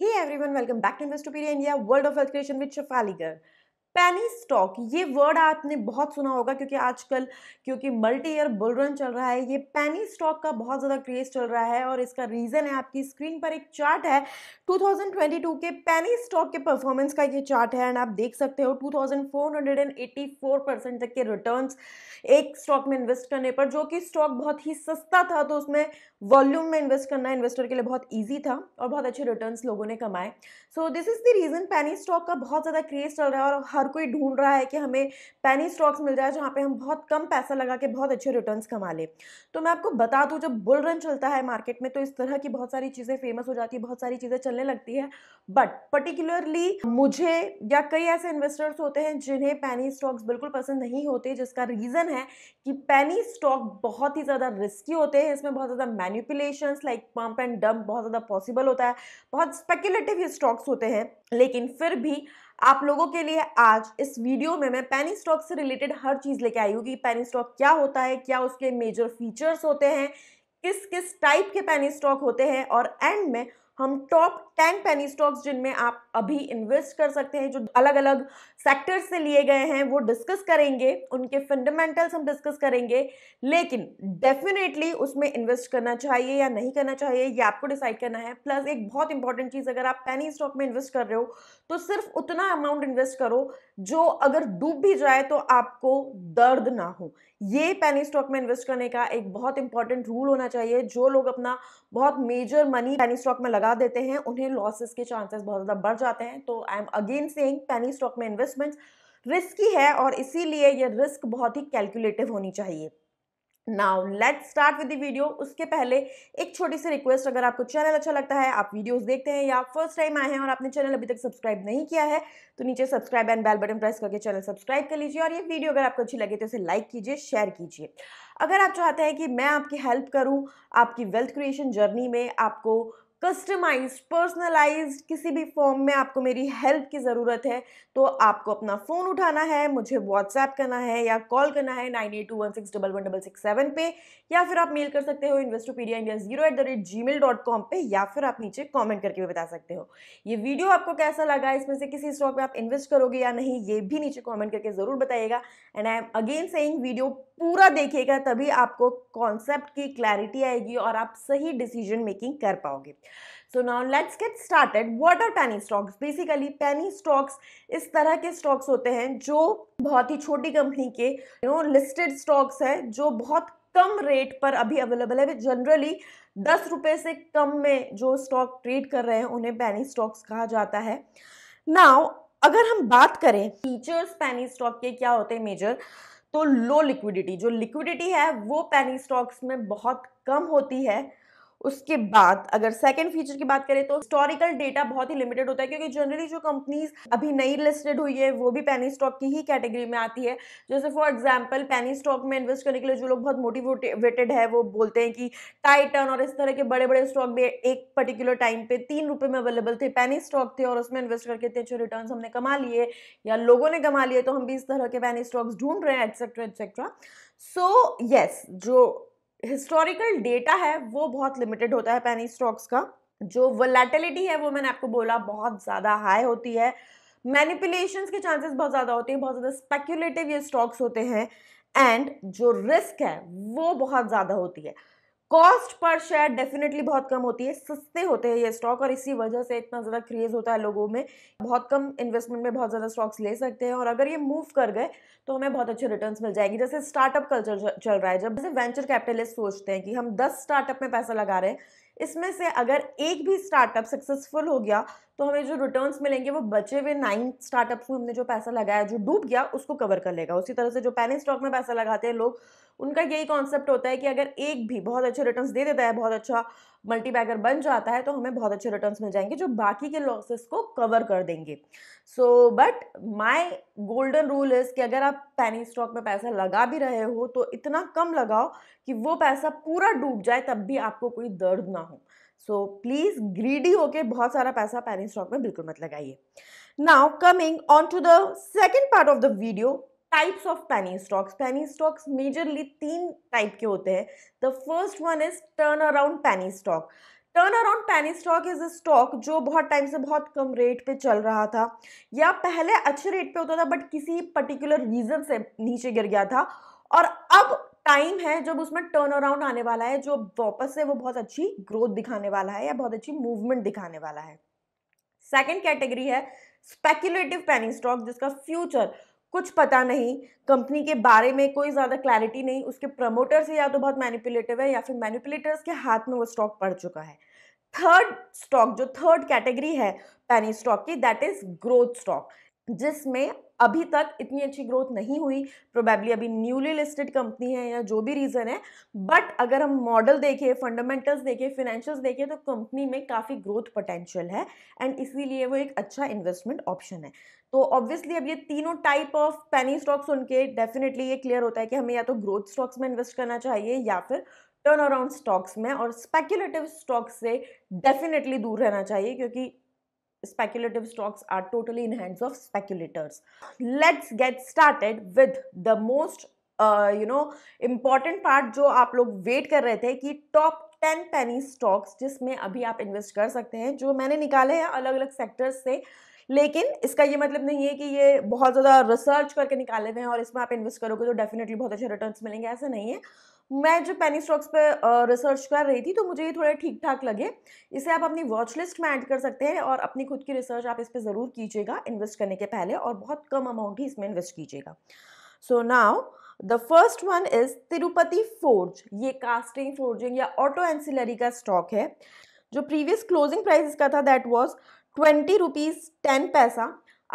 Hey everyone, welcome back to Investopedia India, World of Wealth Creation with Shafali Gur. Penny stock ये word आपने बहुत सुना होगा क्योंकि आजकल क्योंकि मल्टी ईयर बुलरन चल रहा है ये पैनी स्टॉक का बहुत ज़्यादा क्रेज चल रहा है और इसका रीज़न है आपकी स्क्रीन पर एक चार्ट है 2022 के पैनी स्टॉक के परफॉर्मेंस का ये चार्ट है एंड आप देख सकते हो 2484 परसेंट तक के रिटर्न एक स्टॉक में इन्वेस्ट करने पर जो कि स्टॉक बहुत ही सस्ता था तो उसमें वॉल्यूम में इन्वेस्ट करना इन्वेस्टर के लिए बहुत ईजी था और बहुत अच्छे रिटर्न लोगों ने कमाए so this is the reason penny stock का बहुत ज़्यादा क्रेज चल रहा है और हर हर कोई ढूंढ रहा है कि हमें पैनी स्टॉक्स मिल जाए जहाँ पे हम बहुत कम पैसा लगा के बहुत अच्छे रिटर्न्स कमा लें तो मैं आपको बता दूँ जब बुल रन चलता है मार्केट में तो इस तरह की बहुत सारी चीज़ें फेमस हो जाती है बहुत सारी चीज़ें चलने लगती है बट पर्टिकुलरली मुझे या कई ऐसे इन्वेस्टर्स होते हैं जिन्हें पैनी स्टॉक्स बिल्कुल पसंद नहीं होते जिसका रीज़न है कि पैनी स्टॉक बहुत ही ज़्यादा रिस्की होते हैं इसमें बहुत ज़्यादा manipulation like pump and dump बहुत ज़्यादा पॉसिबल होता है बहुत स्पेकुलेटिव स्टॉक्स होते हैं लेकिन फिर भी आप लोगों के लिए आज इस वीडियो में मैं पेनी स्टॉक से रिलेटेड हर चीज़ लेके आई हूँ कि पेनी स्टॉक क्या होता है क्या उसके मेजर फीचर्स होते हैं किस किस टाइप के पेनी स्टॉक होते हैं और एंड में हम टॉप टेन पेनी स्टॉक्स जिनमें आप अभी इन्वेस्ट कर सकते हैं जो अलग अलग सेक्टर्स से लिए गए हैं वो डिस्कस करेंगे उनके फंडामेंटल्स हम डिस्कस करेंगे लेकिन डेफिनेटली उसमें इन्वेस्ट करना चाहिए या नहीं करना चाहिए ये आपको डिसाइड करना है प्लस एक बहुत इंपॉर्टेंट चीज़ अगर आप पेनी स्टॉक में इन्वेस्ट कर रहे हो तो सिर्फ उतना अमाउंट इन्वेस्ट करो जो अगर डूब भी जाए तो आपको दर्द ना हो ये पेनी स्टॉक में इन्वेस्ट करने का एक बहुत इंपॉर्टेंट रूल होना चाहिए जो लोग अपना बहुत मेजर मनी पेनी स्टॉक में लगा देते हैं उन्हें में लॉसेस के चांसेस बहुत ज़्यादा बढ़ जाते हैं तो I am again saying penny stock में इन्वेस्टमेंट्स रिस्की है और इसीलिए ये रिस्क बहुत ही कैलकुलेटिव होनी चाहिए now let start with the video उसके पहले एक छोटी सी रिक्वेस्ट अगर आपको चैनल अच्छा लगता है आप वीडियोस देखते हैं या फर्स्ट टाइम आए हैं और आपने चैनल अभी तक सब्सक्राइब नहीं किया है तो नीचे subscribe and bell button press करके चैनल सब्सक्राइब कर लीजिए और ये वीडियो अगर आपको अच्छी लगे तो इसे लाइक कीजिए शेयर कीजिए अगर आप चाहते हैं कि मैं आपकी हेल्प करूँ आपकी वेल्थ क्रिएशन जर्नी में आपको कस्टमाइज पर्सनलाइज किसी भी फॉर्म में आपको मेरी हेल्प की ज़रूरत है तो आपको अपना फ़ोन उठाना है मुझे व्हाट्सएप करना है या कॉल करना है nine eight two one six double one double six seven पे या फिर आप मेल कर सकते हो Investopedia India zero at the rate Gmail dot com पर या फिर आप नीचे कॉमेंट करके भी बता सकते हो ये वीडियो आपको कैसा लगा इसमें से किसी स्टॉक में आप इन्वेस्ट करोगे या नहीं ये भी नीचे कॉमेंट करके ज़रूर बताइएगा and I am again saying video पूरा देखिएगा तभी आपको कॉन्सेप्ट की क्लैरिटी आएगी और आप सही डिसीजन मेकिंग कर पाओगे so now let's get started what are penny stocks basically penny stocks इस तरह के स्टॉक्स होते हैं जो बहुत ही छोटी कंपनी के यू नो लिस्टेड स्टॉक्स है जो बहुत कम रेट पर अभी अवेलेबल है जनरली दस रुपये से कम में जो स्टॉक ट्रेड कर रहे हैं उन्हें पैनी स्टॉक्स कहा जाता है नाउ अगर हम बात करें फीचर्स पैनी स्टॉक के क्या होते हैं मेजर तो लो लिक्विडिटी जो लिक्विडिटी है वो पैनी स्टॉक्स में बहुत कम होती है उसके बाद अगर सेकंड फीचर की बात करें तो हिस्टोरिकल डेटा बहुत ही लिमिटेड होता है क्योंकि जनरली जो कंपनीज अभी नई लिस्टेड हुई है वो भी पैनी स्टॉक की ही कैटेगरी में आती है जैसे फॉर एग्जांपल पैनी स्टॉक में इन्वेस्ट करने के लिए जो लोग बहुत मोटिवेटेड है वो बोलते हैं कि टाइटन और इस तरह के बड़े बड़े स्टॉक भी एक पर्टिकुलर टाइम पे तीन रुपये में अवेलेबल थे पैनी स्टॉक थे और उसमें इन्वेस्ट करके इतने अच्छे रिटर्न हमने कमा लिए या लोगों ने कमा लिए तो हम भी इस तरह के पैनी स्टॉक्स ढूंढ रहे हैं एक्सेट्रा एक्सेट्रा सो यस जो हिस्टोरिकल डेटा है वो बहुत लिमिटेड होता है पैनी स्टॉक्स का जो वलेटिलिटी है वो मैंने आपको बोला बहुत ज़्यादा हाई होती है मैनिपुलेशन के चांसेस बहुत ज़्यादा होते हैं बहुत ज़्यादा स्पेक्यूलेटिव ये स्टॉक्स होते हैं एंड जो रिस्क है वो बहुत ज़्यादा होती है कॉस्ट पर शेयर डेफिनेटली बहुत कम होती है सस्ते होते हैं ये स्टॉक और इसी वजह से इतना ज़्यादा क्रेज़ होता है लोगों में बहुत कम इन्वेस्टमेंट में बहुत ज़्यादा स्टॉक्स ले सकते हैं और अगर ये मूव कर गए तो हमें बहुत अच्छे रिटर्न मिल जाएंगे जैसे स्टार्टअप कल्चर चल रहा है जब जैसे वेंचर कैपिटलिस्ट सोचते हैं कि हम दस स्टार्टअप में पैसा लगा रहे हैं इसमें से अगर एक भी स्टार्टअप सक्सेसफुल हो गया तो हमें जो रिटर्न मिलेंगे वो बचे हुए नाइन स्टार्टअप में हमने जो पैसा लगाया जो डूब गया उसको कवर कर लेगा उसी तरह से जो पैनिक स्टॉक में पैसा लगाते हैं लोग उनका यही कॉन्सेप्ट होता है कि अगर एक भी बहुत अच्छे रिटर्न दे देता है बहुत अच्छा मल्टीपैगर बन जाता है तो हमें बहुत अच्छे रिटर्न मिल जाएंगे जो बाकी के लॉसेस को कवर कर देंगे so but my golden rule is कि अगर आप पैनिक स्टॉक में पैसा लगा भी रहे हो तो इतना कम लगाओ कि वो पैसा पूरा डूब जाए तब भी आपको कोई दर्द ना हो सो प्लीज़ ग्रीडी होके बहुत सारा पैसा पेरेंट्स स्टॉक में बिल्कुल मत लगाइए now coming on to the second part of the video types of penny stocks penny stocks majorly तीन टाइप के होते हैं the first one is turnaround penny stock turnaround penny stock is a stock जो बहुत time से बहुत कम rate पे चल रहा था या पहले अच्छे रेट पे होता था बट किसी पर्टिकुलर रीजन से नीचे गिर गया था और अब टाइम है जब उसमें टर्न अराउंड आने वाला है जो वापस से वो बहुत अच्छी ग्रोथ दिखाने वाला है या बहुत अच्छी मूवमेंट दिखाने वाला है सेकेंड कैटेगरी है स्पेक्यूलेटिव पैनिंग स्टॉक जिसका फ्यूचर कुछ पता नहीं कंपनी के बारे में कोई ज़्यादा क्लैरिटी नहीं उसके प्रमोटर्स या तो बहुत मैनिपुलेटिव है या फिर मैनिपुलेटर्स के हाथ में वो स्टॉक पड़ चुका है थर्ड स्टॉक जो थर्ड कैटेगरी है पैनी स्टॉक की दैट इज ग्रोथ स्टॉक जिसमें अभी तक इतनी अच्छी ग्रोथ नहीं हुई प्रोबेबली अभी न्यूली लिस्टेड कंपनी है या जो भी रीज़न है बट अगर हम मॉडल देखें फंडामेंटल्स देखें फिनेंशियल्स देखें तो कंपनी में काफ़ी ग्रोथ पोटेंशियल है एंड इसीलिए वो एक अच्छा इन्वेस्टमेंट ऑप्शन है तो ऑब्वियसली अब ये तीनों टाइप ऑफ पैनी स्टॉक्स उनके डेफिनेटली ये क्लियर होता है कि हमें या तो ग्रोथ स्टॉक्स में इन्वेस्ट करना चाहिए या फिर टर्न अराउंड स्टॉक्स में और स्पेक्यूलेटिव स्टॉक्स से डेफिनेटली दूर रहना चाहिए क्योंकि speculative stocks are totally in hands of speculators let's get started with the most you know important part जो आप लोग वेट कर रहे थे कि टॉप टेन पेनी स्टॉक्स जिसमें अभी आप इन्वेस्ट कर सकते हैं जो मैंने निकाले हैं अलग अलग सेक्टर्स से लेकिन इसका ये मतलब नहीं है कि ये बहुत ज़्यादा रिसर्च करके निकाले हुए हैं और इसमें आप इन्वेस्ट करोगे तो डेफिनेटली बहुत अच्छे रिटर्न्स मिलेंगे ऐसा नहीं है मैं जब पेनी स्टॉक्स पे रिसर्च कर रही थी तो मुझे ये थोड़े ठीक ठाक लगे इसे आप अपनी वॉच लिस्ट में ऐड कर सकते हैं और अपनी खुद की रिसर्च आप इस पर ज़रूर कीजिएगा इन्वेस्ट करने के पहले और बहुत कम अमाउंट ही इसमें इन्वेस्ट कीजिएगा so now the first one is Tirupati forge ये कास्टिंग फोर्जिंग या ऑटो एंसिलरी का स्टॉक है जो प्रीवियस क्लोजिंग प्राइस इसका था that was twenty rupees ten paisa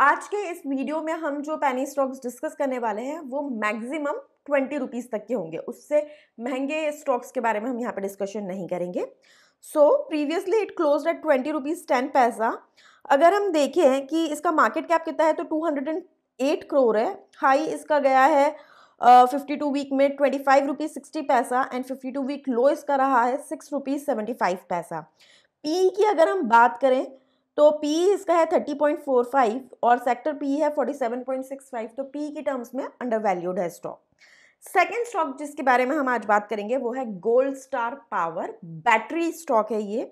आज के इस वीडियो में हम जो पैनी स्टॉक्स डिस्कस करने वाले हैं वो मैक्सिमम ट्वेंटी रुपीज़ तक के होंगे उससे महंगे स्टॉक्स के बारे में हम यहाँ पर डिस्कशन नहीं करेंगे so previously it close at twenty rupees ten paisa अगर हम देखें कि इसका मार्केट कैप कितना है तो two hundred and eight crore है हाई इसका गया है फिफ्टी टू वीक में twenty five rupees sixty paisa and fifty two week low इसका रहा है six rupees seventy five paisa P की अगर हम बात करें तो पी इसका है 30.45 और सेक्टर पी है 47.65 तो पी की टर्म्स में अंडर वैल्यूड है स्टॉक सेकेंड स्टॉक जिसके बारे में हम आज बात करेंगे वो है gold star power battery stock है ये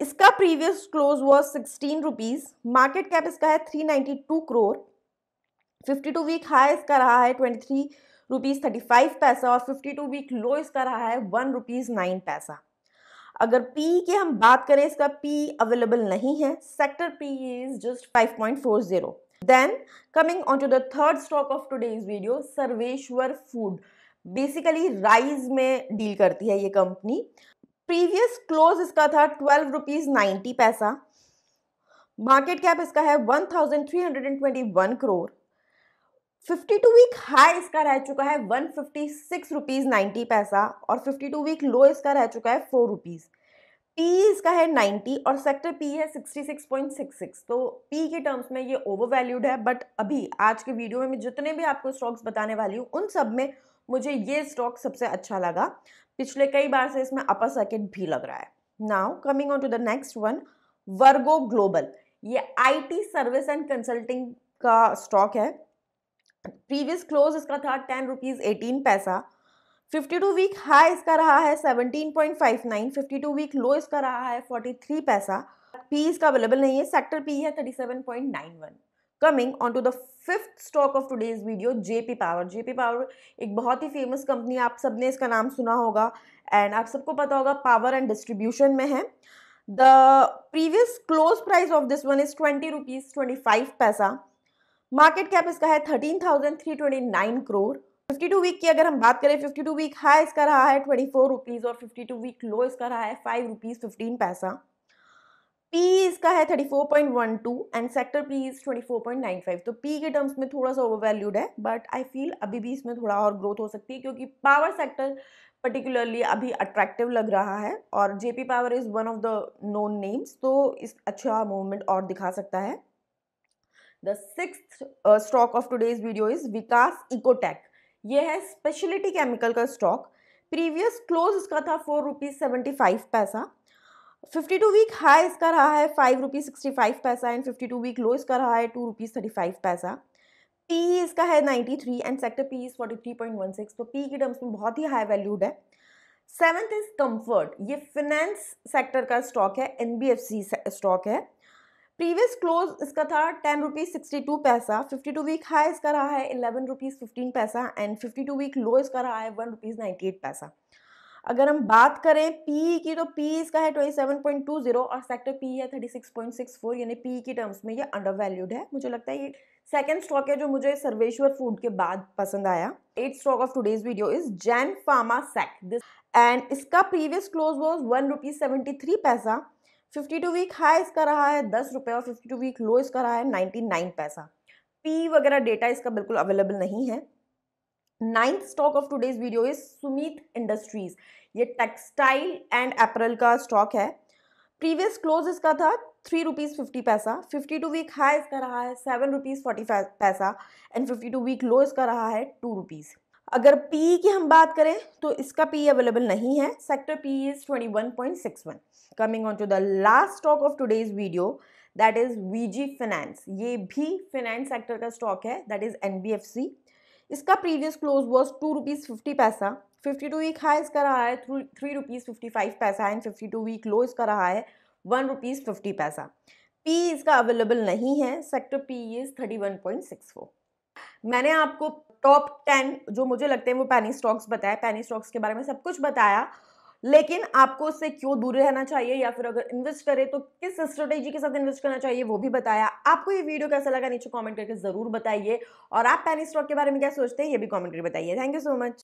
इसका प्रीवियस क्लोज हुआ सिक्सटीन रुपीज़ मार्केट कैप इसका है three ninety two crore fifty two week high इसका रहा है twenty three rupees thirty five paisa और फिफ्टी टू वीक लो इसका रहा है वन रुपीज़ नाइन पैसा अगर पी की हम बात करें इसका पी अवेलेबल नहीं है sector P is just 5.40 then coming on to the third stock of today's video Sarveshwar food basically rice में डील करती है ये कंपनी प्रीवियस क्लोज इसका था twelve rupees ninety paisa market cap इसका है one crore fifty two week high इसका रह चुका है one fifty six rupees ninety paisa और फिफ्टी टू वीक लो इसका रह चुका है फोर रुपीज़ पी इसका है नाइन्टी और सेक्टर पी है sixty six point six six तो पी के टर्म्स में ये ओवर वैल्यूड है बट अभी आज के वीडियो में मैं जितने भी आपको स्टॉक्स बताने वाली हूँ उन सब में मुझे ये स्टॉक सबसे अच्छा लगा पिछले कई बार से इसमें अपर सर्किट भी लग रहा है now coming on to the next one Virgo global ये आईटी सर्विस एंड कंसल्टिंग का स्टॉक है प्रीवियस क्लोज इसका था ten rupees eighteen paisa fifty two week high इसका रहा है seventeen point five nine fifty two week low इसका रहा है फोर्टी थ्री पैसा पी इसका अवेलेबल नहीं है सेक्टर पी है thirty seven point nine one coming on to the fifth stock of today's video JP power JP power एक बहुत ही famous company आप सबने इसका नाम सुना होगा एंड आप सबको पता होगा पावर एंड डिस्ट्रीब्यूशन में है the previous close price of this one is twenty rupees twenty five paisa market cap इसका है thirteen thousand three twenty nine crore fifty two week की अगर हम बात करें फिफ्टी टू वीक हाई इसका रहा है ट्वेंटी फोर रुपीज़ और फिफ्टी टू वीक लो इसका रहा है five rupees fifteen paisa P इसका है thirty four point one two and sector P is twenty four point nine five तो पी के टर्म्स में थोड़ा सा ओवरवैल्यूड है बट आई फील अभी भी इसमें थोड़ा और ग्रोथ हो सकती है क्योंकि पावर सेक्टर पर्टिकुलरली अभी अट्रैक्टिव लग रहा है और J P power is one of the known names तो इस अच्छा मूवमेंट और दिखा सकता है the six stock of today's video is Vikas Ecotech ये है स्पेशलिटी केमिकल का स्टॉक प्रीवियस क्लोज इसका था four rupees seventy five paisa fifty two week high इसका रहा है five rupees sixty five paisa and fifty two week low इसका रहा है two rupees thirty five paisa P इसका है ninety three and sector P is forty three point one six तो P के टर्म्स में बहुत ही हाई वैल्यूड है सेवेंथ इज कम्फर्ट ये फिनेंस सेक्टर का स्टॉक है N B F C stock है प्रीवियस क्लोज इसका था ten rupees sixty two paisa fifty two week high इसका रहा है eleven rupees fifteen paisa and fifty two week low इसका रहा है वन रुपीज़ नाइन्टी एट पैसा अगर हम बात करें पी की तो पी इसका है twenty seven point two zero और सेक्टर पी है thirty six point six four यानी पी की टर्म्स में ये अंडर वैल्यूड है मुझे लगता है ये सेकेंड स्टॉक है जो मुझे सर्वेश्वर फूड के बाद पसंद आया eight stock of today's video is Jain pharma सेक दिस एंड इसका previous close was one rupees seventy three paisa fifty two week high इसका रहा है दस रुपये और फिफ्टी टू वीक लो इसका रहा है नाइन्टी नाइन पैसा पी वगैरह डेटा इसका बिल्कुल अवेलेबल नहीं है ninth stock of today's video is Sumit industries ये टेक्सटाइल एंड अप्रैल का स्टॉक है प्रीवियस क्लोज इसका था three rupees fifty paisa fifty two week high इसका रहा है seven rupees forty paisa and fifty two week low इसका रहा है टू रुपीज़ अगर पी की हम बात करें तो इसका पी अवेलेबल नहीं है sector P is twenty one point six one coming on to the last stock of today's video that is V G finance ये भी फिनेंस सेक्टर का स्टॉक है that is N B F C इसका previous close was two rupees fifty paisa fifty two week high इसका रहा है three rupees fifty five paisa and fifty two week low इसका रहा है वन रुपीज़ फिफ्टी पैसा पी इसका अवेलेबल नहीं है sector P is thirty one point six four मैंने आपको टॉप टेन जो मुझे लगते हैं वो पैनी स्टॉक्स बताया पैनी स्टॉक्स के बारे में सब कुछ बताया लेकिन आपको उससे क्यों दूर रहना चाहिए या फिर अगर इन्वेस्ट करें तो किस स्ट्रेटेजी के साथ इन्वेस्ट करना चाहिए वो भी बताया आपको ये वीडियो कैसा लगा नीचे कमेंट करके ज़रूर बताइए और आप पैनी स्टॉक के बारे में क्या सोचते हैं ये भी कमेंट करके बताइए थैंक यू सो मच